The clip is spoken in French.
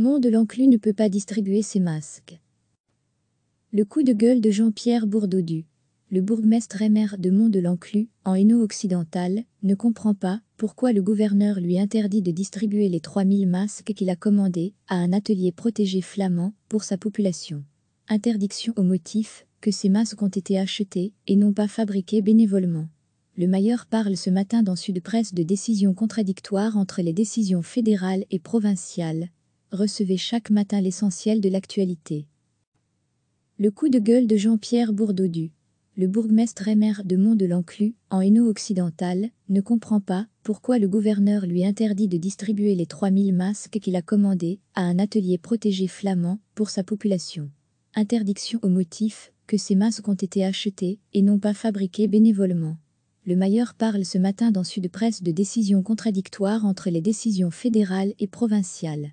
Mont-de-l'Enclus ne peut pas distribuer ses masques. Le coup de gueule de Jean-Pierre Bourdaudu. Le bourgmestre et maire de Mont-de-l'Enclus, en Hainaut-Occidental, ne comprend pas pourquoi le gouverneur lui interdit de distribuer les 3000 masques qu'il a commandés à un atelier protégé flamand pour sa population. Interdiction au motif que ces masques ont été achetés et non pas fabriqués bénévolement. Le Mailleur parle ce matin dans Sud Presse de décisions contradictoires entre les décisions fédérales et provinciales, recevez chaque matin l'essentiel de l'actualité. Le coup de gueule de Jean-Pierre Bourdaudu. Le bourgmestre et maire de Mont-de-l'Enclus, en Hainaut-Occidental, ne comprend pas pourquoi le gouverneur lui interdit de distribuer les 3000 masques qu'il a commandés à un atelier protégé flamand pour sa population. Interdiction au motif que ces masques ont été achetés et non pas fabriqués bénévolement. Le Mailleur parle ce matin dans Sud Presse de décisions contradictoires entre les décisions fédérales et provinciales.